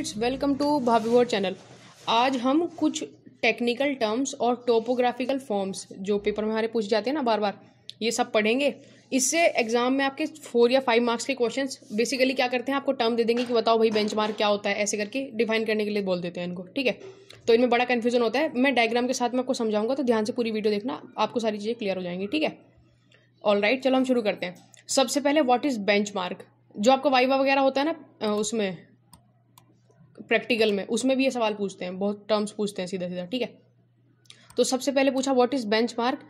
It's welcome to भाभी वोर channel आज हम कुछ टेक्निकल टर्म्स और टोपोग्राफिकल फॉर्म्स जो पेपर में हमारे पूछे जाते हैं ना बार बार ये सब पढ़ेंगे इससे एग्जाम में आपके फोर या फाइव मार्क्स के क्वेश्चंस बेसिकली क्या करते हैं आपको टर्म दे देंगे कि बताओ भाई बेंचमार्क क्या होता है ऐसे करके डिफाइन करने के लिए बोल देते हैं इनको ठीक है तो इनमें बड़ा कन्फ्यूजन होता है मैं डायग्राम के साथ में आपको समझाऊंगा तो ध्यान से पूरी वीडियो देखना आपको सारी चीज़ें क्लियर हो जाएंगी ठीक है ऑल राइट चलो हम शुरू करते हैं सबसे पहले वॉट इज़ बेंच जो आपका वाइवा वगैरह होता है ना उसमें प्रैक्टिकल में उसमें भी ये सवाल पूछते हैं बहुत टर्म्स पूछते हैं सीधा सीधा ठीक है तो सबसे पहले पूछा what is benchmark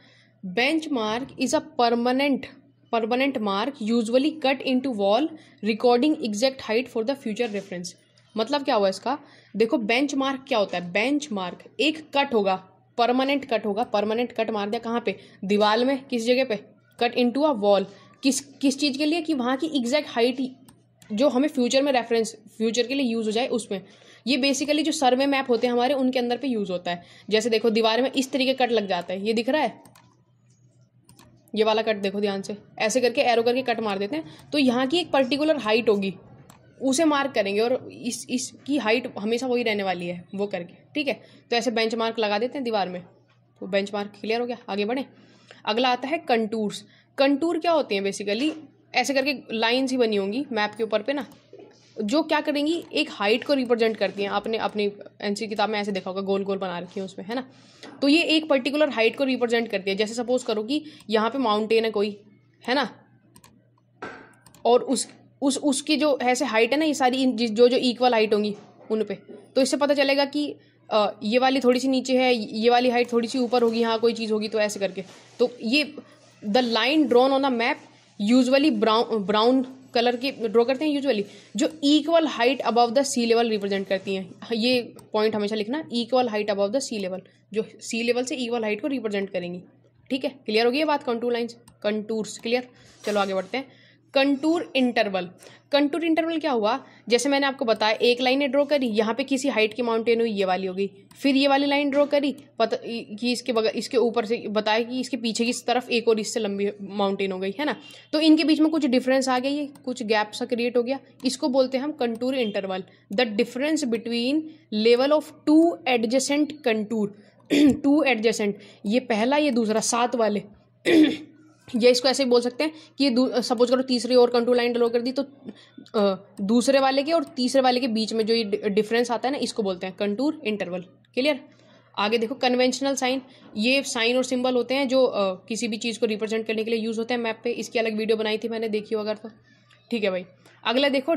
benchmark is a permanent permanent mark usually cut into wall recording exact height for the future reference मतलब क्या हुआ इसका देखो बेंच मार्क क्या होता है बेंच मार्क एक कट होगा परमानेंट कट होगा परमानेंट कट मार दिया कहाँ पे दीवार में किस जगह पे cut into a wall किस किस चीज़ के लिए कि वहाँ की एग्जैक्ट हाइट जो हमें फ्यूचर में रेफरेंस फ्यूचर के लिए यूज़ हो जाए उसमें ये बेसिकली जो सर्वे मैप होते हैं हमारे उनके अंदर पे यूज़ होता है जैसे देखो दीवार में इस तरीके कट लग जाता है ये दिख रहा है ये वाला कट देखो ध्यान से ऐसे करके एरो करके कट मार देते हैं तो यहाँ की एक पर्टिकुलर हाइट होगी उसे मार्क करेंगे और इस इसकी हाइट हमेशा वही रहने वाली है वो करके ठीक है तो ऐसे बेंच मार्क लगा देते हैं दीवार में तो बेंच मार्क क्लियर हो गया आगे बढ़े अगला आता है कंटूर्स कंटूर क्या होते हैं बेसिकली ऐसे करके लाइन्स ही बनी होंगी मैप के ऊपर पे ना जो क्या करेंगी एक हाइट को रिप्रेजेंट करती हैं आपने अपनी एन किताब में ऐसे देखा होगा गोल गोल बना रखी है उसमें है ना तो ये एक पर्टिकुलर हाइट को रिप्रेजेंट करती है जैसे सपोज करो कि यहाँ पे माउंटेन है कोई है ना और उस उस उसकी जो ऐसे हाइट है ना ये सारी जो जो इक्वल हाइट होंगी उन पर तो इससे पता चलेगा कि आ, ये वाली थोड़ी सी नीचे है ये वाली हाइट थोड़ी सी ऊपर होगी यहाँ कोई चीज़ होगी तो ऐसे करके तो ये the line drawn on a map usually brown brown colour की ड्रॉ करते हैं यूजुअली जो equal height above the sea level represent करती हैं ये पॉइंट हमेशा लिखना equal height above the sea level जो सी लेवल से इक्वल हाइट को रिप्रेजेंट करेंगी ठीक है क्लियर होगी ये बात कंटूर लाइन्स कंटूर्स क्लियर चलो आगे बढ़ते हैं कंटूर इंटरवल कंटूर इंटरवल क्या हुआ जैसे मैंने आपको बताया एक लाइनें ड्रॉ करी यहाँ पे किसी हाइट की माउंटेन हुई ये वाली हो गई फिर ये वाली लाइन ड्रॉ करी पता कि इसके बगल इसके ऊपर से बताया कि इसके पीछे की तरफ एक और इससे लंबी माउंटेन हो गई है ना तो इनके बीच में कुछ डिफरेंस आ गया ये कुछ गैप सा क्रिएट हो गया इसको बोलते हैं हम contour interval the difference between level of two adjacent contour two adjacent ये पहला ये दूसरा सात वाले या इसको ऐसे ही बोल सकते हैं कि सपोज करो तीसरी और कंट्रोल लाइन ड्रॉ कर दी तो दूसरे वाले के और तीसरे वाले के बीच में जो ये डिफरेंस आता है ना इसको बोलते हैं कंटूर इंटरवल क्लियर आगे देखो कन्वेंशनल साइन ये साइन और सिंबल होते हैं जो आ, किसी भी चीज़ को रिप्रेजेंट करने के लिए यूज़ होते हैं मैप पे इसकी अलग वीडियो बनाई थी मैंने देखी हो अगर तो ठीक है भाई अगला देखो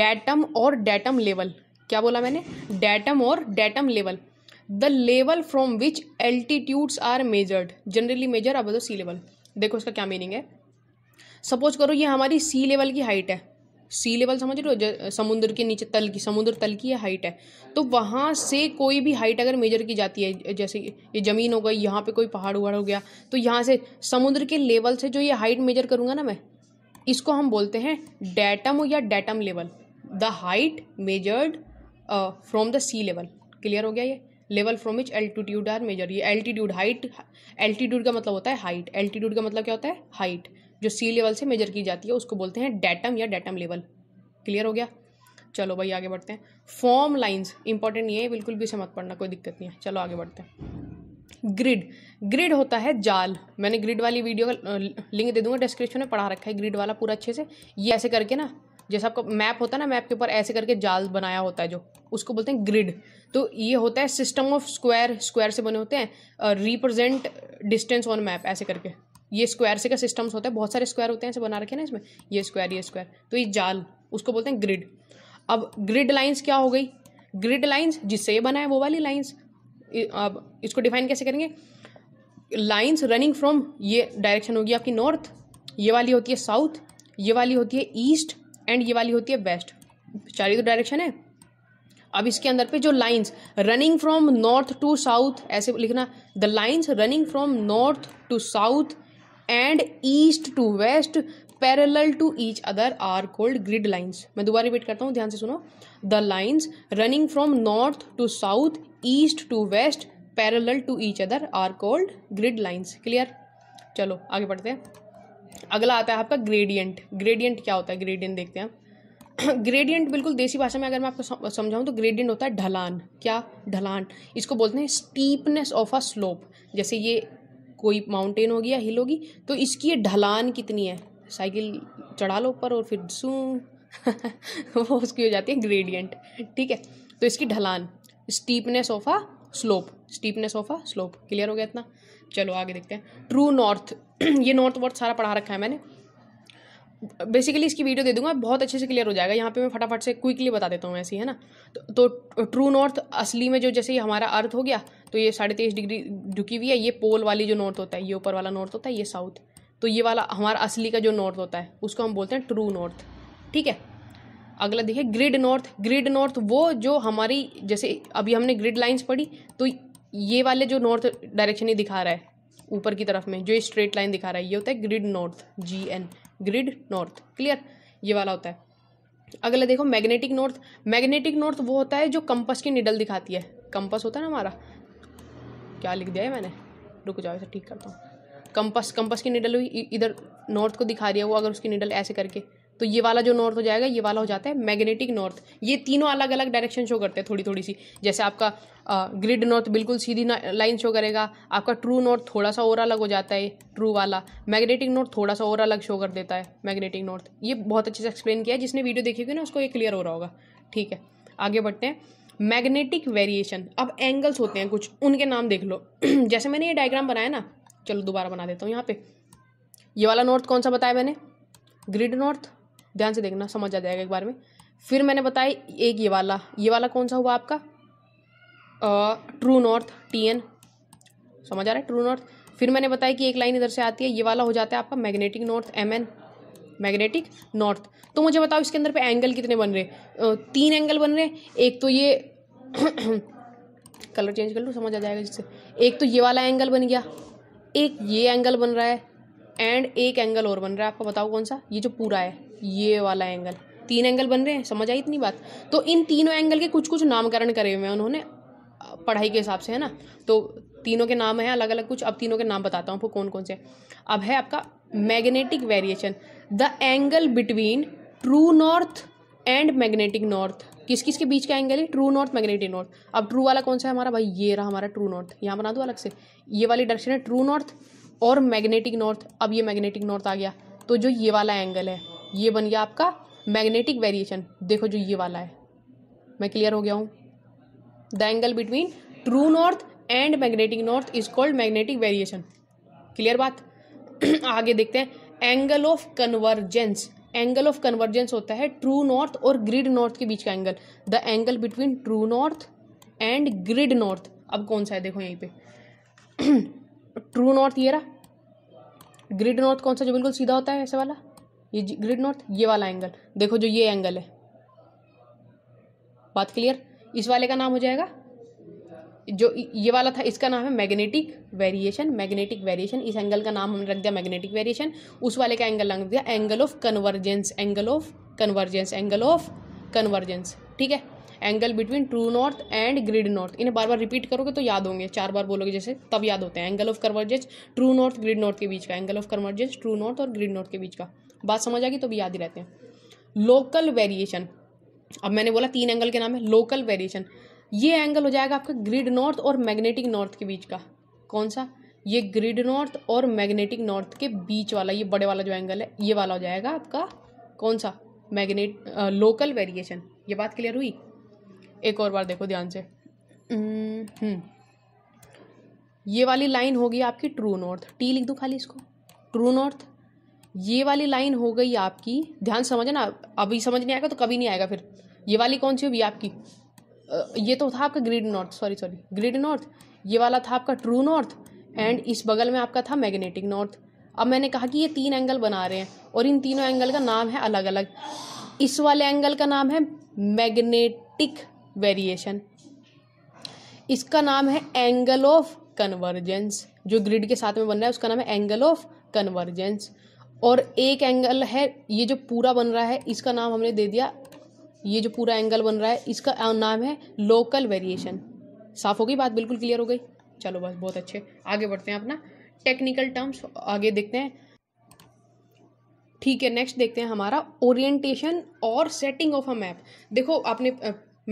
डैटम और डैटम लेवल क्या बोला मैंने डैटम और datum level the level from which altitudes are measured generally measure above sea level देखो इसका क्या मीनिंग है सपोज करो ये हमारी सी लेवल की हाइट है सी लेवल समझ लो समुद्र के नीचे तल की समुद्र तल की हाइट है तो वहाँ से कोई भी हाइट अगर मेजर की जाती है जैसे ये ज़मीन हो गई यहाँ पे कोई पहाड़ उहाड़ हो गया तो यहाँ से समुद्र के लेवल से जो ये हाइट मेजर करूँगा ना मैं इसको हम बोलते हैं डैटम या datum level the height measured from the sea level clear हो गया ये level from which altitude are measure ये एल्टीट्यूड हाइट एल्टीट्यूड का मतलब होता है हाइट एल्टीट्यूड का मतलब क्या होता है हाइट जो सी लेवल से मेजर की जाती है उसको बोलते हैं डेटम या डेटम लेवल क्लियर हो गया चलो भाई आगे बढ़ते हैं फॉर्म लाइंस इंपॉर्टेंट नहीं है बिल्कुल भी से मत कोई दिक्कत नहीं है चलो आगे बढ़ते हैं ग्रिड ग्रिड होता है जाल मैंने ग्रिड वाली वीडियो का लिंक दे दूंगा डिस्क्रिप्शन में पढ़ा रखा है ग्रिड वाला पूरा अच्छे से ये ऐसे करके ना जैसे आपका मैप होता है ना मैप के ऊपर ऐसे करके जाल बनाया होता है जो उसको बोलते हैं ग्रिड तो ये होता है सिस्टम ऑफ स्क्वायर स्क्वायर से बने होते हैं रिप्रेजेंट डिस्टेंस ऑन मैप ऐसे करके ये स्क्वायर से का सिस्टम्स होता है बहुत सारे स्क्वायर होते हैं ऐसे बना रखे ना इसमें ये स्क्वायर ये स्क्वायर तो ये जाल उसको बोलते हैं ग्रिड अब ग्रिड लाइन्स क्या हो गई ग्रिड लाइन्स जिससे ये बना है वो वाली लाइन्स अब इसको डिफाइन कैसे करेंगे लाइन्स रनिंग फ्रॉम ये डायरेक्शन होगी आपकी नॉर्थ ये वाली होती है साउथ ये वाली होती है ईस्ट एंड ये वाली होती है वेस्ट चार ही तो डायरेक्शन है अब इसके अंदर पे जो lines running from north to south ऐसे लिखना the lines running from north to south and east to west parallel to each other are called grid lines मैं दोबारा रिपीट करता हूँ ध्यान से सुनो the lines running from north to south east to west parallel to each other are called grid lines clear चलो आगे बढ़ते हैं अगला आता है आपका ग्रेडियंट ग्रेडियंट क्या होता है ग्रेडियंट देखते हैं ग्रेडियंट बिल्कुल देसी भाषा में अगर मैं आपको समझाऊं तो ग्रेडियंट होता है ढलान क्या ढलान इसको बोलते हैं स्टीपनेस ऑफ अ स्लोप जैसे ये कोई माउंटेन होगी या हिल होगी तो इसकी ये ढलान कितनी है साइकिल चढ़ा लो ऊपर और फिर सू वो उसकी हो जाती है ग्रेडियंट ठीक है तो इसकी ढलान steepness of a slope steepness of a slope clear हो गया इतना चलो आगे देखते हैं ट्रू नॉर्थ ये नॉर्थ वॉर्थ सारा पढ़ा रखा है मैंने बेसिकली इसकी वीडियो दे दूंगा बहुत अच्छे से क्लियर हो जाएगा यहाँ पे मैं फटाफट से क्विकली बता देता हूँ ऐसी है ना तो, तो ट्रू नॉर्थ असली में जो जैसे हमारा अर्थ हो गया तो ये साढ़े तेईस डिग्री झुकी हुई है ये पोल वाली जो नॉर्थ होता है ये ऊपर वाला नॉर्थ होता है ये साउथ तो ये वाला हमारा असली का जो नॉर्थ होता है उसको हम बोलते हैं ट्रू नॉर्थ ठीक है अगला देखिए ग्रिड नॉर्थ ग्रिड नॉर्थ वो जो हमारी जैसे अभी हमने ग्रिड लाइन्स पढ़ी तो ये वाले जो नॉर्थ डायरेक्शन ही दिखा रहा है ऊपर की तरफ में जो स्ट्रेट लाइन दिखा रहा है ये होता है grid north G N grid north clear ये वाला होता है अगला देखो मैग्नेटिक नॉर्थ मैग्नेटिक नॉर्थ वो होता है जो कंपस की निडल दिखाती है कंपस होता है ना हमारा क्या लिख दिया है मैंने रुक जाओ इसे ठीक करता हूँ कंपस कंपस की निडल हुई इधर नॉर्थ को दिखा रही है वो अगर उसकी निडल ऐसे करके तो ये वाला जो नॉर्थ हो जाएगा ये वाला हो जाता है मैग्नेटिक नॉर्थ ये तीनों अलग अलग डायरेक्शन शो करते हैं थोड़ी थोड़ी सी जैसे आपका ग्रिड नॉर्थ बिल्कुल सीधी लाइन शो करेगा आपका ट्रू नॉर्थ थोड़ा सा और अलग हो जाता है ट्रू वाला मैग्नेटिक नॉर्थ थोड़ा सा और अलग शो कर देता है मैग्नेटिक नॉर्थ ये बहुत अच्छे से एक्सप्लेन किया है जिसने वीडियो देखी होगी ना उसको ये क्लियर हो रहा होगा ठीक है आगे बढ़ते हैं मैग्नेटिक वेरिएशन अब एंगल्स होते हैं कुछ उनके नाम देख लो जैसे मैंने ये डायग्राम बनाया ना चलो दोबारा बना देता हूँ यहाँ पे ये वाला नॉर्थ कौन सा बताया मैंने ग्रिड नॉर्थ ध्यान से देखना समझ आ जाएगा एक बार में फिर मैंने बताया एक ये वाला ये वाला कौन सा हुआ आपका ट्रू नॉर्थ टी एन समझ आ रहा है ट्रू नॉर्थ फिर मैंने बताया कि एक लाइन इधर से आती है ये वाला हो जाता है आपका magnetic north M N magnetic north तो मुझे बताओ इसके अंदर पे एंगल कितने बन रहे तीन एंगल बन रहे एक तो ये कलर चेंज कर लो समझ आ जाएगा जिससे एक तो ये वाला एंगल बन गया एक ये एंगल बन रहा है एंड एक एंगल और बन रहा है आपको बताओ कौन सा ये जो पूरा है ये वाला एंगल तीन एंगल बन रहे हैं समझ आई इतनी बात तो इन तीनों एंगल के कुछ कुछ नामकरण करे हुए हैं उन्होंने पढ़ाई के हिसाब से है ना तो तीनों के नाम हैं अलग अलग कुछ अब तीनों के नाम बताता हूँ आपको कौन कौन से अब है आपका magnetic variation the angle between true north and magnetic north किस किस के बीच का एंगल है ट्रू नॉर्थ मैग्नेटिक नॉर्थ अब ट्रू वाला कौन सा है हमारा भाई ये रहा हमारा ट्रू नॉर्थ यहाँ बना दो अलग से ये वाली डायरेक्शन है ट्रू नॉर्थ और मैग्नेटिक नॉर्थ अब ये मैग्नेटिक नॉर्थ आ गया तो जो ये वाला एंगल है ये बन गया आपका मैग्नेटिक वेरिएशन देखो जो ये वाला है मैं क्लियर हो गया हूँ the angle between true north and magnetic north is called magnetic variation clear बात आगे देखते हैं angle of convergence angle of convergence होता है ट्रू नॉर्थ और ग्रिड नॉर्थ के बीच का angle the angle between true north and grid north अब कौन सा है देखो यहीं पे ट्रू नॉर्थ ये रहा ग्रिड नॉर्थ कौन सा जो बिल्कुल सीधा होता है ऐसे वाला ये ग्रिड नॉर्थ ये वाला एंगल देखो जो ये एंगल है बात क्लियर इस वाले का नाम हो जाएगा जो ये वाला था इसका नाम है मैग्नेटिक वेरिएशन मैग्नेटिक वेरिएशन इस एंगल का नाम हमने रख दिया मैग्नेटिक वेरिएशन उस वाले का एंगल रख दिया angle of convergence angle of convergence angle of convergence ठीक है angle between true north and grid north इन्हें बार बार रिपीट करोगे तो याद होंगे चार बार बोलोगे जैसे तब याद होते हैं angle of convergence true north grid north के बीच का angle of convergence true north और ग्रिड नॉर्थ के बीच का बात समझ आ गई तो भी याद ही रहते हैं लोकल वेरिएशन अब मैंने बोला तीन एंगल के नाम है लोकल वेरिएशन ये एंगल हो जाएगा आपका ग्रिड नॉर्थ और मैग्नेटिक नॉर्थ के बीच का कौन सा ये ग्रिड नॉर्थ और मैग्नेटिक नॉर्थ के बीच वाला ये बड़े वाला जो एंगल है ये वाला हो जाएगा आपका कौन सा मैग्नेट लोकल वेरिएशन ये बात क्लियर हुई एक और बार देखो ध्यान से हम्म। ये वाली लाइन होगी आपकी ट्रू नॉर्थ टी लिख दो खाली इसको ट्रू नॉर्थ ये वाली लाइन हो गई आपकी ध्यान समझना अभी समझ नहीं आएगा तो कभी नहीं आएगा फिर ये वाली कौन सी होगी आपकी ये तो था आपका grid north sorry sorry grid north ये वाला था आपका ट्रू नॉर्थ एंड इस बगल में आपका था मैग्नेटिक नॉर्थ अब मैंने कहा कि ये तीन एंगल बना रहे हैं और इन तीनों एंगल का नाम है अलग अलग इस वाले एंगल का नाम है मैग्नेटिक वेरिएशन इसका नाम है एंगल ऑफ कन्वर्जेंस जो ग्रिड के साथ में बन रहा है उसका नाम है एंगल ऑफ कन्वर्जेंस और एक एंगल है ये जो पूरा बन रहा है इसका नाम हमने दे दिया ये जो पूरा एंगल बन रहा है इसका नाम है लोकल वेरिएशन साफ हो गई बात बिल्कुल क्लियर हो गई चलो बस बहुत अच्छे आगे बढ़ते हैं अपना टेक्निकल टर्म्स आगे देखते हैं ठीक है नेक्स्ट देखते हैं हमारा ओरिएंटेशन और सेटिंग ऑफ अ मैप देखो आपने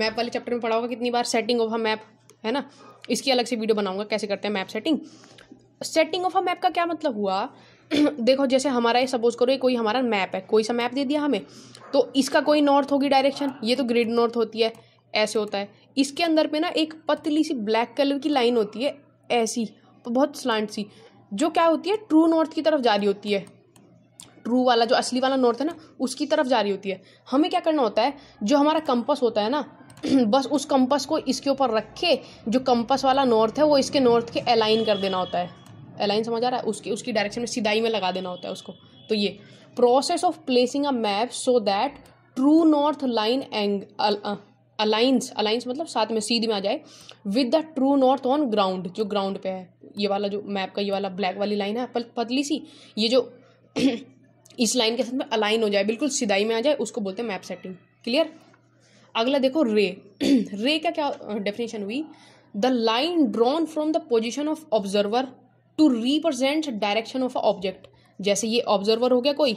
मैप वाले चैप्टर में पढ़ा होगा कितनी बार सेटिंग ऑफ अ मैप है ना इसकी अलग से वीडियो बनाऊंगा कैसे करते हैं map setting setting of a map का क्या मतलब हुआ देखो जैसे हमारा ये सपोज करो ये कोई हमारा मैप है कोई सा मैप दे दिया हमें तो इसका कोई नॉर्थ होगी डायरेक्शन ये तो ग्रिड नॉर्थ होती है ऐसे होता है इसके अंदर पे ना एक पतली सी ब्लैक कलर की लाइन होती है ऐसी बहुत स्लांट सी जो क्या होती है ट्रू नॉर्थ की तरफ जारी होती है ट्रू वाला जो असली वाला नॉर्थ है ना उसकी तरफ जारी होती है हमें क्या करना होता है जो हमारा कंपस होता है ना बस उस कंपस को इसके ऊपर रख के जो कंपस वाला नॉर्थ है वो इसके नॉर्थ के अलाइन कर देना होता है अलाइन समझ आ रहा है उसकी उसकी डायरेक्शन में सीधाई में लगा देना होता है उसको तो ये process of placing a map so that true north line एंग अलाइंस अलाइंस मतलब साथ में सीध में आ जाए with the true north on ground जो ग्राउंड पे है ये वाला जो मैप का ये वाला ब्लैक वाली लाइन है पतली सी ये जो इस लाइन के साथ में अलाइन हो जाए बिल्कुल सीधाई में आ जाए उसको बोलते हैं मैप सेटिंग क्लियर अगला देखो रे रे का क्या डेफिनेशन uh, हुई the line drawn from the position of observer to represent direction of a object जैसे ये ऑब्जर्वर हो गया कोई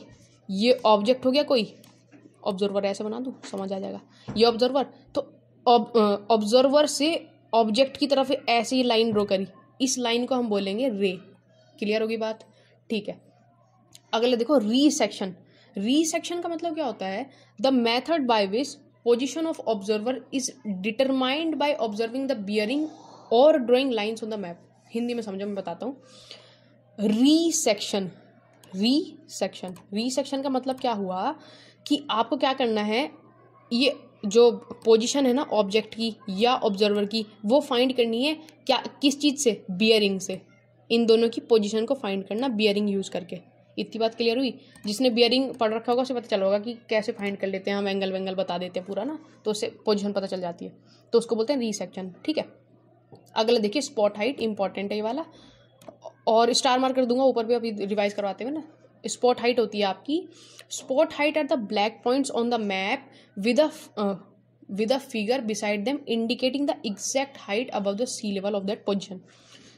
ये ऑब्जेक्ट हो गया कोई ऑब्जर्वर ऐसे बना दूँ समझ आ जाएगा ये ऑब्जर्वर तो ऑब्जर्वर से ऑब्जेक्ट की तरफ ऐसे ही लाइन ड्रॉ करी इस लाइन को हम बोलेंगे रे क्लियर होगी बात ठीक है अगले देखो री सेक्शन री सेक्शन का मतलब क्या होता है the method by which position of observer is determined by observing the bearing और drawing lines on the map Hindi में समझो मैं बताता हूँ रीसेक्शन री रीसेक्शन का मतलब क्या हुआ कि आपको क्या करना है ये जो पोजीशन है ना ऑब्जेक्ट की या ऑब्जर्वर की वो फाइंड करनी है क्या किस चीज़ से बियरिंग से इन दोनों की पोजीशन को फाइंड करना बियरिंग यूज़ करके इतनी बात क्लियर हुई जिसने बियरिंग पढ़ रखा होगा उसे पता चला होगा कि कैसे फाइंड कर लेते हैं हम एंगल वेंगल बता देते हैं पूरा ना तो उससे पोजिशन पता चल जाती है तो उसको बोलते हैं सेक्शन ठीक है अगला देखिए स्पॉट हाइट इंपॉर्टेंट है ये वाला और स्टार मार्कर दूंगा ऊपर भी अभी रिवाइज करवाते हुए ना स्पॉट हाइट होती है आपकी spot height are the black points on the map with a with a figure beside them indicating the exact height above the sea level of that position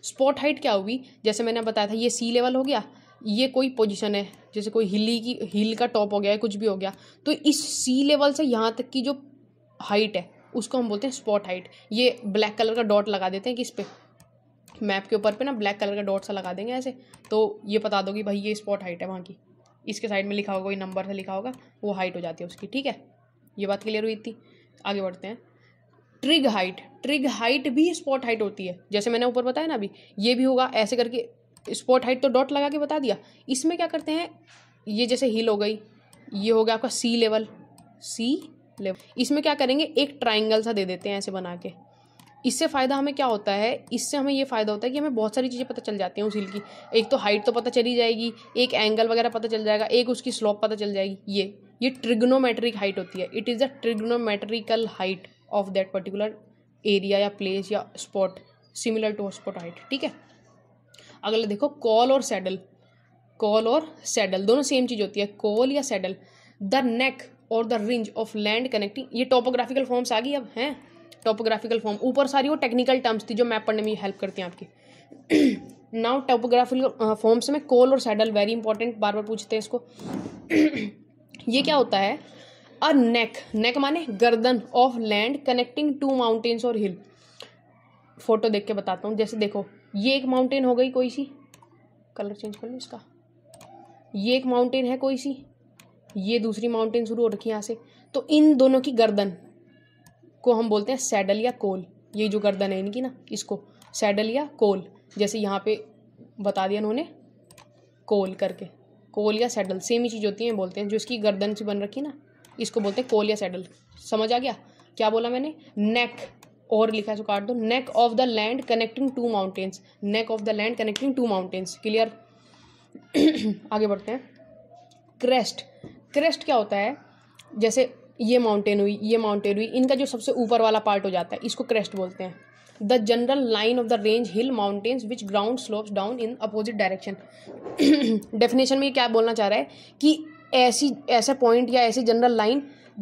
spot height क्या होगी जैसे मैंने बताया था ये सी लेवल हो गया ये कोई पोजीशन है जैसे कोई हिली की हिल का टॉप हो गया है कुछ भी हो गया तो इस सी लेवल से यहाँ तक की जो हाइट है उसको हम बोलते हैं स्पॉट हाइट ये ब्लैक कलर का डॉट लगा देते हैं कि इस पर मैप के ऊपर पे ना ब्लैक कलर का डॉट सा लगा देंगे ऐसे तो ये बता दो कि भाई ये स्पॉट हाइट है वहाँ की इसके साइड में लिखा होगा कोई नंबर से लिखा होगा वो हाइट हो जाती है उसकी ठीक है ये बात क्लियर हुई थी आगे बढ़ते हैं ट्रिग हाइट ट्रिग हाइट भी स्पॉट हाइट होती है जैसे मैंने ऊपर बताया ना अभी ये भी होगा ऐसे करके स्पॉट हाइट तो डॉट लगा के बता दिया इसमें क्या करते हैं ये जैसे हिल हो गई ये हो गया आपका सी लेवल सी लेवल मतलब, इसमें क्या करेंगे एक ट्राइंगल सा दे देते हैं ऐसे बना के इससे फ़ायदा हमें क्या होता है इससे हमें ये फ़ायदा होता है कि हमें बहुत सारी चीज़ें पता चल जाती हैं उस हिल की एक तो हाइट तो पता चली जाएगी एक एंगल वगैरह पता चल जाएगा एक उसकी स्लोप पता चल जाएगी ये ये ट्रिग्नोमेट्रिक हाइट होती है it is the trigonometrical height of that particular area या प्लेस या spot similar to spot height ठीक है अगला देखो कॉल और सैडल कॉल और सैडल दोनों सेम चीज़ होती है कॉल या सैडल द नेक और the ridge of land connecting ये टोपोग्राफिकल फॉर्म्स आ गई अब हैं टोपोग्राफिकल फॉर्म ऊपर सारी वो टेक्निकल टर्म्स थी जो मैप पढ़ने में हेल्प करती हैं आपकी नाउ टोपोग्राफिकल फॉर्म्स में कोल और सैडल वेरी इंपॉर्टेंट बार बार पूछते हैं इसको ये क्या होता है अ नेक नेक माने गर्दन of land connecting two mountains और हिल फोटो देख के बताता हूँ जैसे देखो ये एक माउंटेन हो गई कोई सी कलर चेंज कर लो इसका ये एक माउंटेन है कोई सी ये दूसरी माउंटेन शुरू हो रखी है यहाँ से तो इन दोनों की गर्दन को हम बोलते हैं सैडल या कोल ये जो गर्दन है इनकी ना इसको सैडल या कोल जैसे यहाँ पे बता दिया उन्होंने कोल करके कोल या सैडल सेम ही चीज़ होती है बोलते हैं जो इसकी गर्दन से बन रखी ना इसको बोलते हैं कोल या सैडल समझ आ गया क्या बोला मैंने नेक और लिखा है काट दो neck of the land connecting two mountains neck of the land connecting two mountains clear आगे बढ़ते हैं क्रेस्ट क्रेस्ट क्या होता है जैसे ये माउंटेन हुई ये माउंटेन हुई इनका जो सबसे ऊपर वाला पार्ट हो जाता है इसको क्रेस्ट बोलते हैं the general line of the range hill mountains which ground slopes down in opposite direction definition में क्या बोलना चाह रहा है कि ऐसी ऐसे पॉइंट या ऐसी जनरल लाइन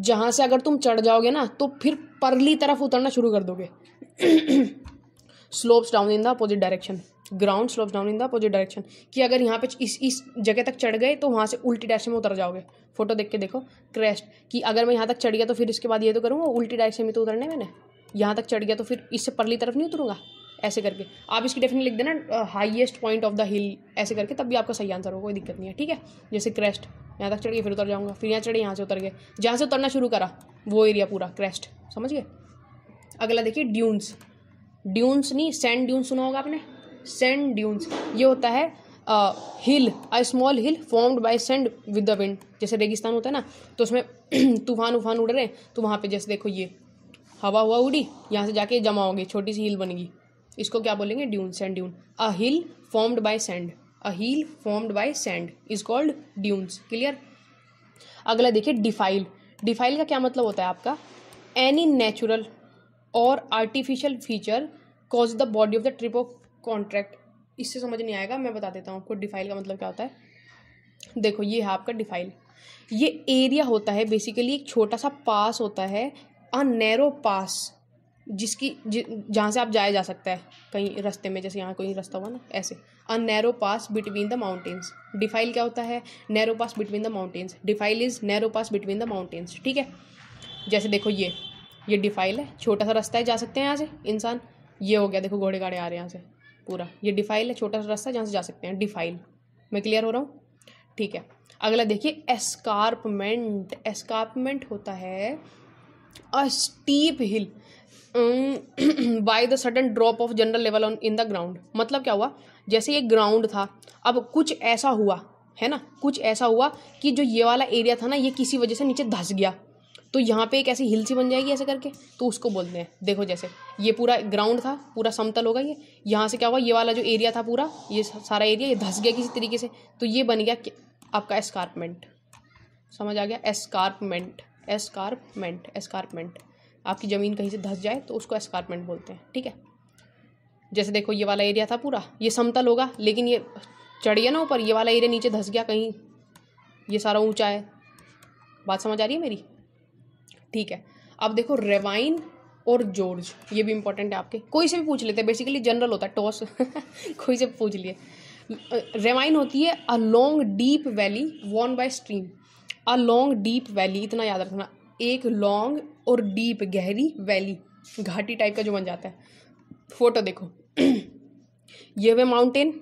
जहाँ से अगर तुम चढ़ जाओगे ना तो फिर परली तरफ उतरना शुरू कर दोगे slopes down in the opposite direction ground slope down in the opposite direction कि अगर यहाँ पे इस इस जगह तक चढ़ गए तो वहाँ से उल्टी डायरेक्शन में उतर जाओगे फोटो देख के देखो क्रैश कि अगर मैं यहाँ तक चढ़ गया तो फिर इसके बाद ये तो करूँगा उल्टी डायरेक्शन में तो उतरने मैंने यहाँ तक चढ़ गया तो फिर इससे परली तरफ नहीं उतरूंगा ऐसे करके आप इसकी डेफिनेट लिख देना highest point of the hill ऐसे करके तब भी आपका सही आंसर होगा कोई दिक्कत नहीं है ठीक है जैसे क्रेस्ट यहाँ तक चढ़ गए फिर उतर जाऊँगा फिर यहाँ चढ़े यहाँ से उतर गए जहाँ से उतरना शुरू करा वो एरिया पूरा क्रेस्ट समझ गए अगला देखिए ड्यून्स ड्यून्स नहीं सैंड ड्यून सुना होगा आपने सेंड ड्यून्स ये होता है hill a small hill formed by sand with the wind जैसे रेगिस्तान होता है ना तो उसमें तूफान उफान उड़ रहे हैं तो वहाँ पे जैसे देखो ये हवा हुआ उड़ी यहाँ से जाके जमा होगी छोटी सी हिल बनेगी इसको क्या बोलेंगे dune sand dune a hill formed by sand a hill formed by sand is called dunes clear अगला देखिए डिफाइल डिफाइल का क्या मतलब होता है आपका एनी नेचुरल और artificial feature cause the body of the trip of contract इससे समझ नहीं आएगा मैं बता देता हूँ आपको डिफाइल का मतलब क्या होता है देखो ये है आपका डिफाइल ये एरिया होता है बेसिकली एक छोटा सा पास होता है अ नैरो पास जिसकी जि, जहाँ से आप जाया जा सकता है कहीं रास्ते में जैसे यहाँ कोई रास्ता हुआ ना ऐसे a narrow pass between the mountains defile क्या होता है narrow pass between the mountains defile is narrow pass between the mountains ठीक है जैसे देखो ये ये डिफाइल है छोटा सा रास्ता है जा सकते हैं यहाँ से इंसान ये हो गया देखो घोड़े गाड़े आ रहे हैं यहाँ से पूरा ये डिफाइल है छोटा सा रास्ता जहाँ से जा सकते हैं डिफाइल मैं क्लियर हो रहा हूँ ठीक है अगला देखिए एस्कार्पमेंट एस्कार्पमेंट होता है a steep hill by the sudden drop of general level on in the ground मतलब क्या हुआ जैसे ये ग्राउंड था अब कुछ ऐसा हुआ है ना कुछ ऐसा हुआ कि जो ये वाला एरिया था ना ये किसी वजह से नीचे धस गया तो यहाँ पे एक ऐसी हिल सी बन जाएगी ऐसे करके तो उसको बोलते हैं देखो जैसे ये पूरा ग्राउंड था पूरा समतल होगा ये यहाँ से क्या हुआ ये वाला जो एरिया था पूरा ये सारा एरिया ये धस गया किसी तरीके से तो ये बन गया आपका एस्कारपमेंट समझ आ गया एस्कारपमेंट एस्कार्पमेंट एस्कार्पमेंट आपकी ज़मीन कहीं से धस जाए तो उसको एस्कारपमेंट बोलते हैं ठीक है जैसे देखो ये वाला एरिया था पूरा ये समतल होगा लेकिन ये चढ़ गया ना ऊपर ये वाला एरिया नीचे धस गया कहीं ये सारा ऊंचा है बात समझ आ रही है मेरी ठीक है अब देखो रेवाइन और जॉर्ज ये भी इंपॉर्टेंट है आपके कोई से भी पूछ लेते हैं बेसिकली जनरल होता है टॉस कोई से पूछ लिए रेवाइन होती है a long deep valley worn by stream a long deep valley इतना याद रखना एक लॉन्ग और डीप गहरी वैली घाटी टाइप का जो बन जाता है फोटो देखो ये हुए माउंटेन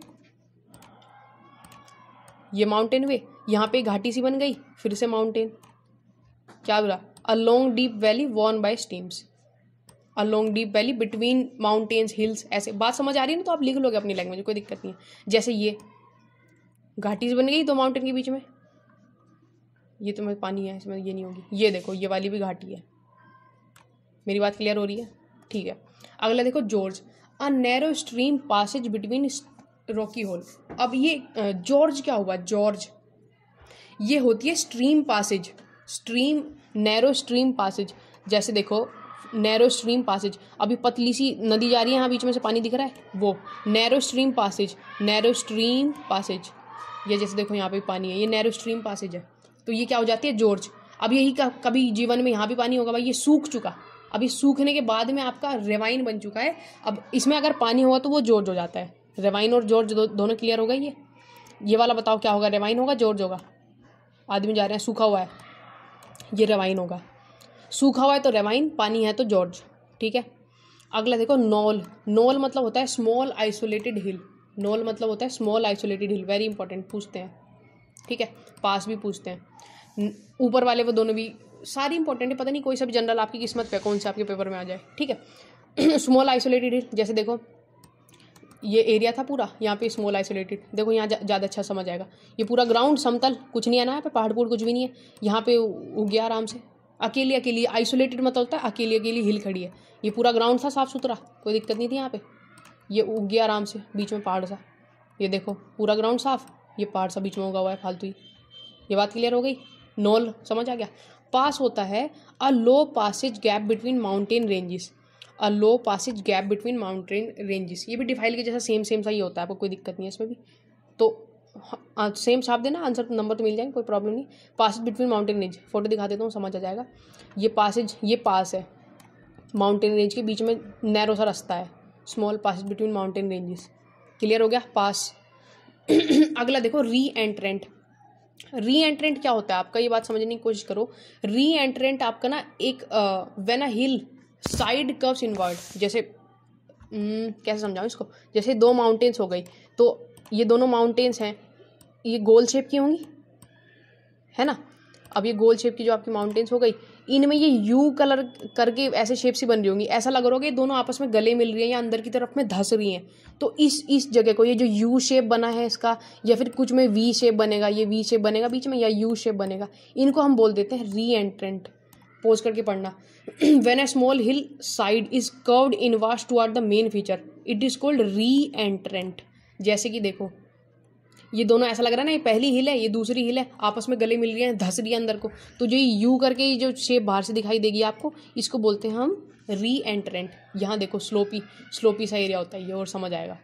ये माउंटेन हुए यहाँ पे घाटी सी बन गई फिर से माउंटेन क्या बोला a long deep valley worn by streams a long deep valley between mountains hills ऐसे बात समझ आ रही है ना तो आप लिख लोगे अपनी लैंग्वेज कोई दिक्कत नहीं है जैसे ये घाटीज बन गई दो माउंटेन के बीच में ये तो मैं पानी है इसमें ये नहीं होगी ये देखो ये वाली भी घाटी है मेरी बात क्लियर हो रही है ठीक है अगला देखो gorge a narrow stream passage between rocky hole अब ये जॉर्ज क्या हुआ जॉर्ज ये होती है stream passage stream narrow stream passage जैसे देखो नैरो स्ट्रीम पासेज अभी पतली सी नदी जा रही है यहाँ बीच में से पानी दिख रहा है वो narrow stream passage narrow stream passage ये जैसे देखो यहाँ पे पानी है ये नैरो स्ट्रीम पासेज है तो ये क्या हो जाती है जॉर्ज अब यही कभी जीवन में यहाँ भी पानी होगा भाई ये सूख चुका अभी सूखने के बाद में आपका रेवाइन बन चुका है अब इसमें अगर पानी होगा तो वो जॉर्ज हो जाता है रेवाइन और जॉर्ज दोनों क्लियर हो गए ये ये वाला बताओ क्या होगा रेवाइन होगा जॉर्ज होगा आदमी जा रहे हैं सूखा हुआ है ये रेवाइन होगा सूखा हुआ है तो रेवाइन पानी है तो जॉर्ज ठीक है अगला देखो नॉल नॉल मतलब होता है स्मॉल आइसोलेटेड हिल नॉल मतलब होता है small isolated hill very important पूछते हैं ठीक है पास भी पूछते हैं ऊपर वाले वो दोनों भी सारी इंपॉर्टेंट है पता नहीं कोई सब जनरल आपकी किस्मत पे कौन सा आपके पेपर में आ जाए ठीक है स्मॉल आइसोलेटेड हिल जैसे देखो ये एरिया था पूरा यहाँ पे स्मॉल आइसोलेटेड देखो यहाँ ज़्यादा अच्छा समझ आएगा ये पूरा ग्राउंड समतल कुछ नहीं आना यहाँ पे पहाड़ पूड़ कुछ भी नहीं है यहाँ पे उग गया आराम से अकेले अकेली आइसोलेटेड मतलब होता है अकेले अकेली हिल खड़ी है ये पूरा ग्राउंड था साफ़ सुथरा कोई दिक्कत नहीं थी यहाँ पे ये उग गया आराम से बीच में पहाड़ सा ये देखो पूरा ग्राउंड साफ ये पहाड़ सा बीच में उगा हुआ है फालतू ही ये बात क्लियर हो गई नॉल समझ आ गया पास होता है a low passage gap between mountain ranges a low passage gap between mountain ranges ये भी डिफाइल के जैसा सेम सेम सा ही होता है आपको कोई दिक्कत नहीं है इसमें भी तो हाँ, सेम छाप देना आंसर नंबर तो, तो मिल जाएंगे कोई प्रॉब्लम नहीं passage between mountain range photo दिखा देता हूँ समझ आ जाएगा ये पासिज ये पास है माउंटेन रेंज के बीच में नैरो सा रास्ता है small passage between mountain ranges clear हो गया पास अगला देखो री एंट्रेंट री एंट्रेंट क्या होता है आपका ये बात समझने की कोशिश करो री एंट्रेंट आपका ना एक when a hill side curves inward जैसे न, हम्म, कैसे समझाऊँ इसको जैसे दो माउंटेन्स हो गई तो ये दोनों माउंटेन्स हैं ये गोल शेप की होंगी है ना अब ये गोल शेप की जो आपकी माउंटेन्स हो गई इनमें ये यू कलर करके ऐसे शेप सी बन रही होंगी ऐसा लग रहा होगा ये दोनों आपस में गले मिल रही हैं या अंदर की तरफ में धंस रही हैं तो इस इस जगह को ये जो यू शेप बना है इसका या फिर कुछ में वी शेप बनेगा ये वी शेप बनेगा बीच में या यू शेप बनेगा इनको हम बोल देते हैं री एंट्रेंट पोज करके पढ़ना when a small hill side is curved in vast to are the main feature it is called reentrant जैसे कि देखो ये दोनों ऐसा लग रहा है ना ये पहली हिल है ये दूसरी हिल है आपस में गले मिल रही हैं धस रही है अंदर को तो जो ये यू करके जो शेप बाहर से दिखाई देगी आपको इसको बोलते हैं हम री एंट्रेंट यहाँ देखो स्लोपी स्लोपी सा एरिया होता है ये और समझ आएगा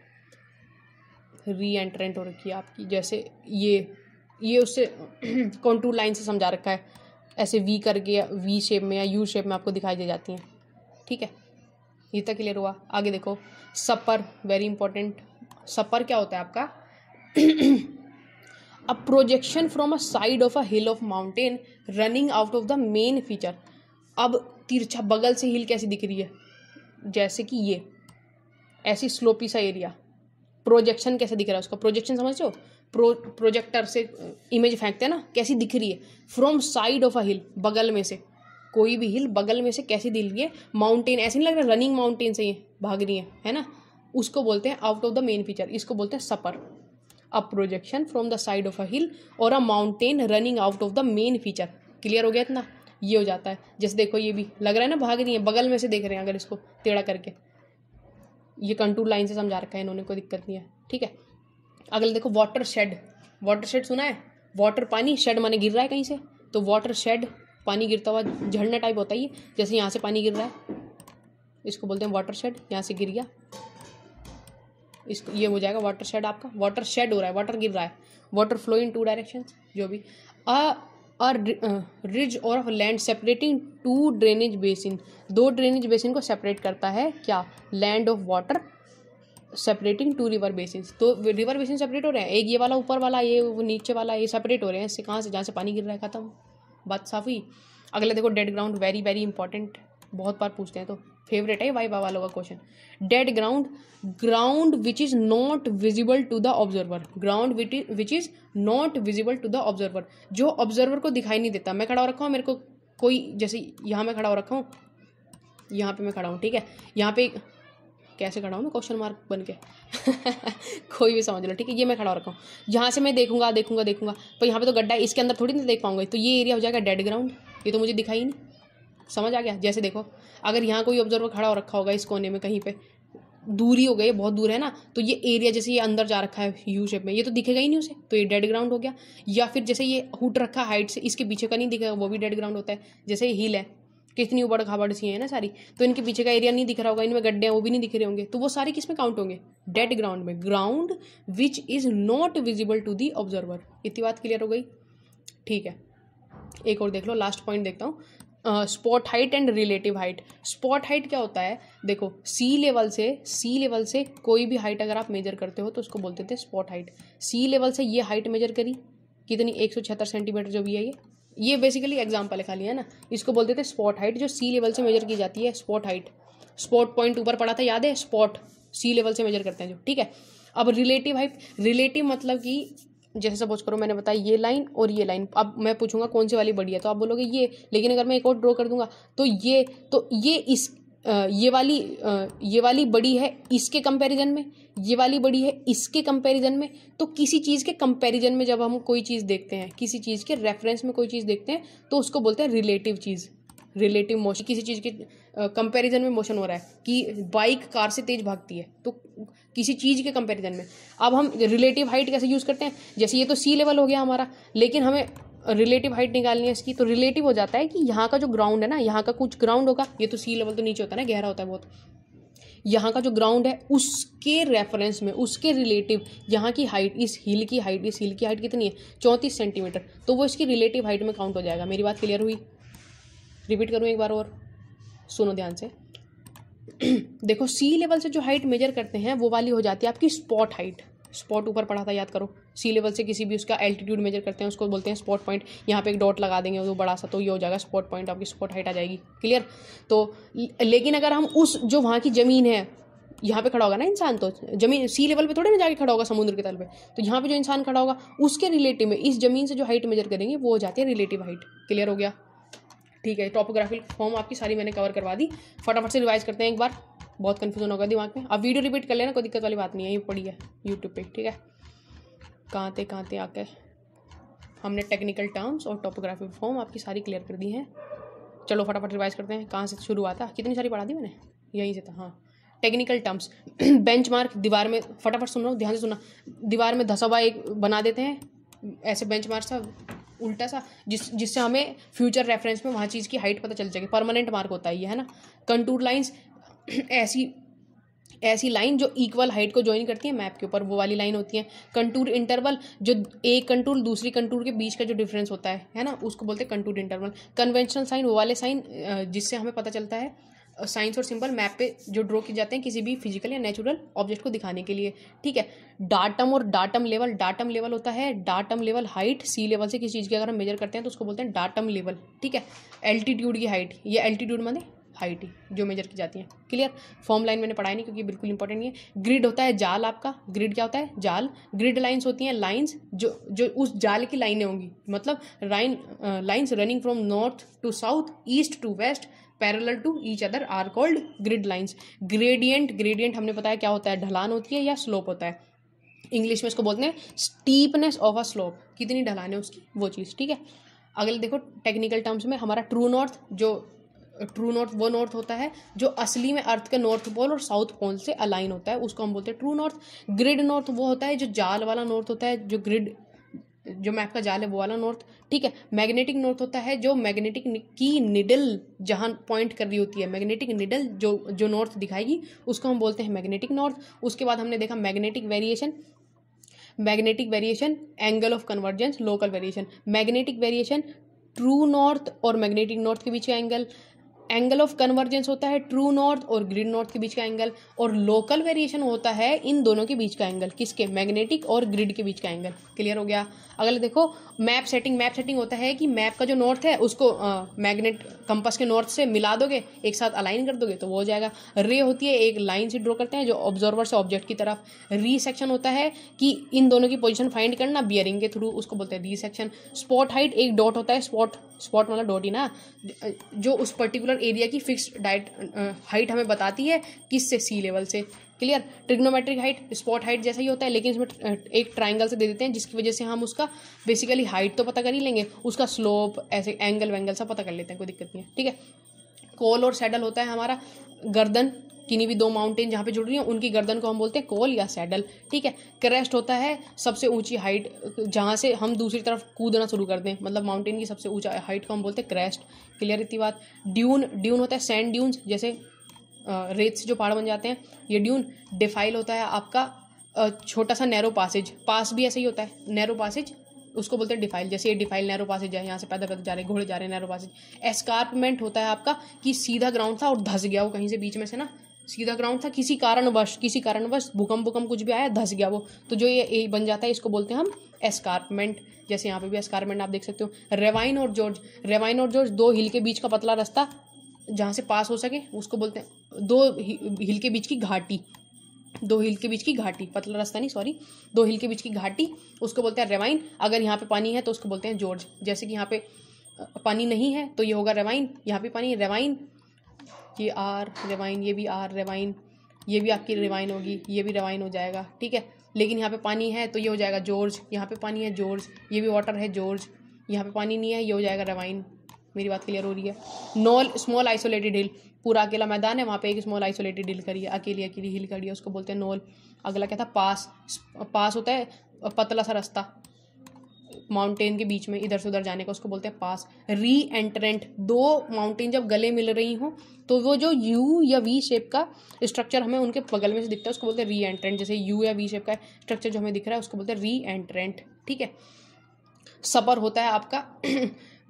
री एंट्रेंट हो रखी है आपकी जैसे ये ये उससे कॉन्टूर लाइन से समझा रखा है ऐसे वी करके वी शेप में या यू शेप में आपको दिखाई दे जाती हैं ठीक है ये तक क्लियर हुआ आगे देखो सपर वेरी इंपॉर्टेंट सपर क्या होता है आपका a projection from a side of a hill of mountain running out of the main feature अब तिरछा बगल से हिल कैसी दिख रही है जैसे कि ये ऐसी स्लोपी सा एरिया प्रोजेक्शन कैसे दिख रहा है उसका प्रोजेक्शन समझ लो प्रो प्रोजेक्टर से इमेज uh, फेंकते हैं ना कैसी दिख रही है from side of a hill बगल में से कोई भी हिल बगल में से कैसी दिख रही है माउंटेन ऐसे नहीं लग रहा रनिंग माउंटेन से ये भाग रही है है ना उसको बोलते हैं out of the main feature इसको बोलते हैं spur a projection from the side of a hill और a mountain running out of the main feature clear हो गया इतना ये हो जाता है जैसे देखो ये भी लग रहा है ना भाग रही है बगल में से देख रहे हैं अगर इसको टेढ़ा करके ये कंटूर लाइन से समझा रखा है इन्होंने कोई दिक्कत नहीं है ठीक है अगले देखो वाटर शेड वाटर शेड सुना है वाटर पानी शेड माने गिर रहा है कहीं से तो वाटर शेड पानी गिरता हुआ झरना टाइप होता है जैसे यहाँ से पानी गिर रहा है इसको बोलते हैं वाटर शेड यहाँ से गिर गया इसको ये हो जाएगा वाटर शेड आपका वाटर शेड हो रहा है वाटर गिर रहा है water flow in two direction जो भी अ रिज और land separating two drainage basin दो ड्रेनेज बेसिन को सेपरेट करता है क्या land of water separating two river basin तो रिवर बेसिन सेपरेट हो रहे हैं एक ये वाला ऊपर वाला ये वो नीचे वाला ये सेपरेट हो रहे हैं इससे कहाँ से जहाँ से पानी गिर रहा है ख़त्म बात साफ हुई अगला देखो dead ground very very important बहुत बार पूछते हैं तो फेवरेट है वाई वालों का question dead ground ground which is not visible to the observer ground which is not visible to the observer जो ऑब्जर्वर को दिखाई नहीं देता मैं खड़ा हो रखा हूँ मेरे को कोई जैसे यहाँ मैं खड़ा हो रखा हूँ यहाँ पे मैं खड़ा हूँ ठीक है यहाँ पे कैसे खड़ा हूँ मैं क्वेश्चन मार्क बन के कोई भी समझ लो ठीक है ये मैं खड़ा रखा हूँ जहाँ से मैं देखूंगा देखूंगा देखूंगा पर यहाँ पे तो गड्ढा है इसके अंदर थोड़ी ना देख पाऊंगा तो ये एरिया हो जाएगा डेड ग्राउंड ये तो मुझे दिखाई नहीं समझ आ गया जैसे देखो अगर यहाँ कोई ऑब्जर्वर खड़ा हो रखा होगा इस कोने में कहीं पर दूरी हो गई बहुत दूर है ना तो ये एरिया जैसे ये अंदर जा रखा है यू शेप में ये तो दिखेगा ही नहीं उसे तो ये डेड ग्राउंड हो गया या फिर जैसे ये हुट रखा हाइट से इसके पीछे का नहीं दिखेगा वो भी डेड ग्राउंड होता है जैसे हिल है कितनी उबड़ खाबड़ सी है ना सारी तो इनके पीछे का एरिया नहीं दिख रहा होगा इनमें गड्ढे हैं वो भी नहीं दिख रहे होंगे तो वो सारे किस में काउंट होंगे डेड ग्राउंड में ground which is not visible to the observer इतनी बात क्लियर हो गई ठीक है एक और देख लो लास्ट पॉइंट देखता हूँ spot height and relative height spot height क्या होता है देखो सी लेवल से सी लेवल से कोई भी हाइट अगर आप मेजर करते हो तो उसको बोलते थे स्पॉट हाइट सी लेवल से ये हाइट मेजर करी कितनी एक सौ छिहत्तर सेंटीमीटर जो भी है ये ये बेसिकली एग्जाम्पल है खाली है ना इसको बोलते थे स्पॉट हाइट जो सी लेवल से मेजर की जाती है स्पॉट हाइट स्पॉट पॉइंट ऊपर पड़ा था याद है स्पॉट सी लेवल से मेजर करते हैं जो ठीक है अब रिलेटिव हाइट रिलेटिव मतलब कि जैसे सपोज करो मैंने बताया ये लाइन और ये लाइन अब मैं पूछूंगा कौन सी वाली बड़ी है तो आप बोलोगे ये लेकिन अगर मैं एक और ड्रॉ कर दूंगा तो ये तो ये इस ये वाली ये वाली बड़ी है इसके कंपैरिजन में ये वाली बड़ी है इसके कंपैरिजन में तो किसी चीज़ के कंपैरिजन में जब हम कोई चीज़ देखते हैं किसी चीज़ के रेफरेंस में कोई चीज़ देखते हैं तो उसको बोलते हैं रिलेटिव चीज़ रिलेटिव मोशन किसी चीज़ के कंपैरिजन में मोशन हो रहा है कि बाइक कार से तेज भागती है तो किसी चीज़ के कंपैरिजन में अब हम रिलेटिव हाइट कैसे यूज़ करते हैं जैसे ये तो सी लेवल हो गया हमारा लेकिन हमें रिलेटिव हाइट निकालनी है इसकी तो रिलेटिव हो जाता है कि यहाँ का जो ग्राउंड है ना यहाँ का कुछ ग्राउंड होगा ये तो सी लेवल तो नीचे होता है ना गहरा होता है बहुत यहाँ का जो ग्राउंड है उसके रेफरेंस में उसके रिलेटिव यहाँ की हाइट इस हिल की हाइट इस हिल की हाइट कितनी है चौंतीस सेंटीमीटर तो वो इसकी रिलेटिव हाइट में काउंट हो जाएगा मेरी बात क्लियर हुई रिपीट करूँ एक बार और सुनो ध्यान से देखो सी लेवल से जो हाइट मेजर करते हैं वो वाली हो जाती है आपकी स्पॉट हाइट स्पॉट ऊपर पढ़ा था याद करो सी लेवल से किसी भी उसका एल्टीट्यूड मेजर करते हैं उसको बोलते हैं स्पॉट पॉइंट यहाँ पे एक डॉट लगा देंगे वो बड़ा सा तो ये हो जाएगा स्पॉट पॉइंट आपकी स्पॉट हाइट आ जाएगी क्लियर तो लेकिन अगर हम उस जो वहाँ की ज़मीन है यहाँ पे खड़ा होगा ना इंसान तो जमीन सी लेवल पे थोड़े ना जाके खड़ा होगा समुद्र के तल पे तो यहाँ पे जो इंसान खड़ा होगा उसके रिलेटिव में इस जमीन से जो हाइट मेजर करेंगे वो हो जाती है रिलेटिव हाइट क्लियर हो गया ठीक है टॉपोग्राफिक फॉर्म आपकी सारी मैंने कवर करवा दी फटाफट से रिवाइज करते हैं एक बार बहुत कन्फ्यूजन होगा दिमाग में आप वीडियो रिपीट कर लेना कोई दिक्कत वाली बात नहीं है ये पड़ी है यूट्यूब पे ठीक है कहाँ थे कहाँ थे आकर हमने टेक्निकल टर्म्स और टोपोग्राफी फॉर्म आपकी सारी क्लियर कर दी है चलो फटाफट रिवाइज करते हैं कहाँ से शुरू हुआ था कितनी सारी पढ़ा दी मैंने यहीं से था हाँ टेक्निकल टर्म्स बेंच मार्क दीवार में फटाफट सुन लो ध्यान से सुना दीवार में धसा हुआ एक बना देते हैं ऐसे बेंच मार्क सा उल्टा सा जिस जिससे हमें फ्यूचर रेफरेंस में वहाँ चीज़ की हाइट पता चल जाएगी परमानेंट मार्क होता है ये है ना कंटूर लाइंस ऐसी ऐसी लाइन जो इक्वल हाइट को ज्वाइन करती है मैप के ऊपर वो वाली लाइन होती है कंटूर इंटरवल जो एक कंटूर दूसरी कंटूर के बीच का जो डिफरेंस होता है है ना उसको बोलते हैं कंटूर इंटरवल कन्वेंशनल साइन वो वाले साइन जिससे हमें पता चलता है साइंस और सिंपल मैप पे जो ड्रॉ किए जाते हैं किसी भी फिजिकल या नेचुरल ऑब्जेक्ट को दिखाने के लिए ठीक है डाटम और डाटम लेवल डाटम लेवल होता है datum level height sea level से किसी चीज़ की अगर हम मेजर करते हैं तो उसको बोलते हैं डाटम लेवल ठीक है एल्टीट्यूड की हाइट ये एल्टीट्यूड माने हाइट जो मेजर की जाती है क्लियर फॉर्म लाइन मैंने पढ़ाई नहीं क्योंकि बिल्कुल इंपॉर्टेंट नहीं है ग्रिड होता है जाल आपका ग्रिड क्या होता है जाल ग्रिड लाइन्स होती हैं लाइन्स जो जो उस जाल की लाइनें होंगी मतलब line lines running from north to south east to west parallel to each other are called grid lines gradient gradient हमने पता है क्या होता है ढलान होती है या स्लोप होता है इंग्लिश में इसको बोलते हैं स्टीपनेस ऑफ अ स्लोप कितनी ढलान है उसकी वो चीज़ ठीक है अगले देखो टेक्निकल टर्म्स में हमारा ट्रू नॉर्थ जो ट्रू नॉर्थ वो नॉर्थ होता है जो असली में अर्थ के नॉर्थ पोल और साउथ पोल से अलाइन होता है उसको हम बोलते हैं ट्रू नॉर्थ ग्रिड नॉर्थ वो होता है जो जाल वाला नॉर्थ होता है जो ग्रिड जो मैप का जाल है वो वाला नॉर्थ ठीक है मैग्नेटिक नॉर्थ होता है जो मैग्नेटिक की निडल जहाँ पॉइंट कर रही होती है मैग्नेटिक निडल जो जो नॉर्थ दिखाएगी उसको हम बोलते हैं मैग्नेटिक नॉर्थ उसके बाद हमने देखा magnetic variation magnetic variation angle of convergence local variation magnetic variation true north और मैग्नेटिक नॉर्थ के बीच का एंगल एंगल ऑफ कन्वर्जेंस होता है ट्रू नॉर्थ और ग्रीन नॉर्थ के बीच का एंगल और लोकल वेरिएशन होता है इन दोनों के बीच का एंगल किसके मैग्नेटिक और ग्रिड के बीच का एंगल क्लियर हो गया अगला देखो मैप सेटिंग मैप सेटिंग होता है कि मैप का जो नॉर्थ है उसको मैग्नेट कंपस के नॉर्थ से मिला दोगे एक साथ अलाइन कर दोगे तो वो हो जाएगा रे होती है एक लाइन से ड्रॉ करते हैं जो ऑब्जर्वर से ऑब्जेक्ट की तरफ री सेक्शन होता है कि इन दोनों की पोजिशन फाइंड करना बियरिंग के थ्रू उसको बोलते हैं री सेक्शन स्पॉट हाइट एक डॉट होता है स्पॉट स्पॉट मतलब डॉट ही ना जो उस पर्टिकुलर सर्कुलर एरिया की फिक्स डाइट हाइट हमें बताती है किससे सी लेवल से clear trigonometric height spot height जैसा ही होता है लेकिन इसमें एक ट्राइंगल से दे देते हैं जिसकी वजह से हम उसका बेसिकली हाइट तो पता कर ही लेंगे उसका स्लोप ऐसे एंगल वेंगल सब पता कर लेते हैं कोई दिक्कत नहीं है ठीक है कॉल और सैडल होता है हमारा गर्दन किन्हीं भी दो माउंटेन जहाँ पे जुड़ रही हैं उनकी गर्दन को हम बोलते हैं कोल या सैडल ठीक है क्रेस्ट होता है सबसे ऊंची हाइट जहाँ से हम दूसरी तरफ कूदना शुरू कर दें मतलब माउंटेन की सबसे ऊंचा हाइट को हम बोलते हैं क्रेस्ट क्लियर इतनी बात ड्यून ड्यून होता है सैंड ड्यून्स जैसे रेत से जो पहाड़ बन जाते हैं ये ड्यून डिफाइल होता है आपका छोटा सा नैरो पासेज पास भी ऐसे ही होता है नैरो पासेज उसको बोलते हैं डिफाइल जैसे ये डिफाइल नैरो पासेज है यहाँ से पैदल पैदल जा रहे घोड़े जा रहे हैं नैरो पासेज एस्कार्पमेंट होता है आपका कि सीधा ग्राउंड था और धस गया वो कहीं से बीच में से ना सीधा ग्राउंड था किसी कारणवश किसी कारणवश भूकंप भूकंप कुछ भी आया धस गया वो तो जो ये ए बन जाता है इसको बोलते हैं हम एस्कारपमेंट जैसे यहाँ पे भी एस्कारपमेंट आप देख सकते हो रेवाइन और जॉर्ज रेवाइन और जॉर्ज दो हिल के बीच का पतला रास्ता जहाँ से पास हो सके उसको बोलते हैं दो हिल के बीच की घाटी दो हिल के बीच की घाटी पतला रास्ता नहीं सॉरी दो हिल के बीच की घाटी उसको बोलते हैं रेवाइन अगर यहाँ पे पानी है तो उसको बोलते हैं जॉर्ज जैसे कि यहाँ पे पानी नहीं है तो ये होगा रेवाइन यहाँ पे पानी रेवाइन ये आर रिवाइन ये भी आर रिवाइन ये भी आपकी रिवाइन होगी ये भी रिवाइन हो जाएगा ठीक है लेकिन यहाँ पे पानी है तो ये हो जाएगा जॉर्ज यहाँ पे पानी है जॉर्ज ये भी वाटर है जॉर्ज यहाँ पे पानी नहीं है ये हो जाएगा रिवाइन मेरी बात क्लियर हो रही है नॉल स्मॉल आइसोलेटेड हिल पूरा अकेला मैदान है वहाँ पे एक स्मॉल आइसोलेटेड हिल करिए अकेली अकेली हिल करिए उसको बोलते हैं नॉल अगला क्या था पास पास होता है पतला सा रास्ता माउंटेन के बीच में इधर से उधर जाने का उसको बोलते हैं पास री एंट्रेंट दो माउंटेन जब गले मिल रही हों तो वो जो यू या वी शेप का स्ट्रक्चर हमें उनके बगल में से दिखता है उसको बोलते हैं री एंट्रेंट जैसे यू या वी शेप का स्ट्रक्चर जो हमें दिख रहा है उसको बोलते हैं री एंट्रेंट ठीक है सपर होता है आपका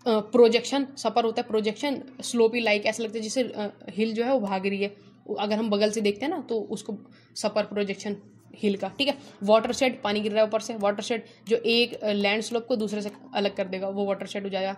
प्रोजेक्शन सपर होता है प्रोजेक्शन स्लोपी लाइक ऐसा लगता है जैसे हिल जो है वो भाग रही है अगर हम बगल से देखते हैं ना तो उसको सपर प्रोजेक्शन हिल का ठीक है वाटर शेड पानी गिर रहा है ऊपर से वाटर शेड जो एक लैंड स्लोप को दूसरे से अलग कर देगा वो वाटर शेड हो जाएगा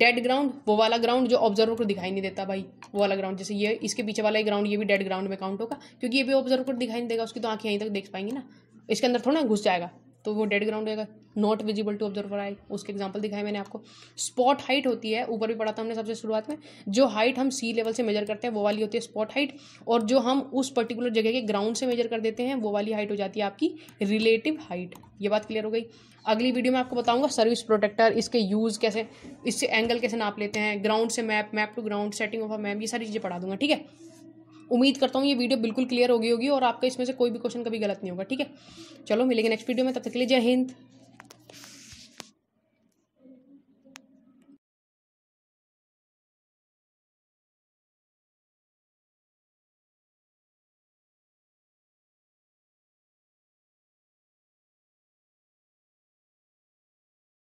डेड ग्राउंड वो वाला ग्राउंड जो ऑब्जर्वर को दिखाई नहीं देता भाई वो वाला ग्राउंड जैसे ये इसके पीछे वाला ग्राउंड ये भी डेड ग्राउंड में काउंट होगा क्योंकि ये भी ऑब्जर्वर को दिखाई नहीं देगा उसकी तो आंखें यहीं तक देख पाएंगी ना इसके अंदर थोड़ा घुस जाएगा तो वो डेड ग्राउंड होगा नॉट विजिबल टू ऑब्जर्वर आई उसके एग्जाम्पल दिखाए मैंने आपको स्पॉट हाइट होती है ऊपर भी पढ़ा था हमने सबसे शुरुआत में जो हाइट हम सी लेवल से मेजर करते हैं वो वाली होती है स्पॉट हाइट और जो हम उस पर्टिकुलर जगह के ग्राउंड से मेजर कर देते हैं वो वाली हाइट हो जाती है आपकी रिलेटिव हाइट ये बात क्लियर हो गई अगली वीडियो में आपको बताऊंगा सर्विस प्रोटेक्टर इसके यूज़ कैसे इससे एंगल कैसे नाप लेते हैं ग्राउंड से map map to ground setting of a map ये सारी चीज़ें पढ़ा दूंगा ठीक है उम्मीद करता हूँ ये वीडियो बिल्कुल क्लियर होगी होगी और आपका इसमें से कोई भी क्वेश्चन कभी गलत नहीं होगा ठीक है चलो मिलेंगे नेक्स्ट वीडियो में तब तक के लिए जय हिंद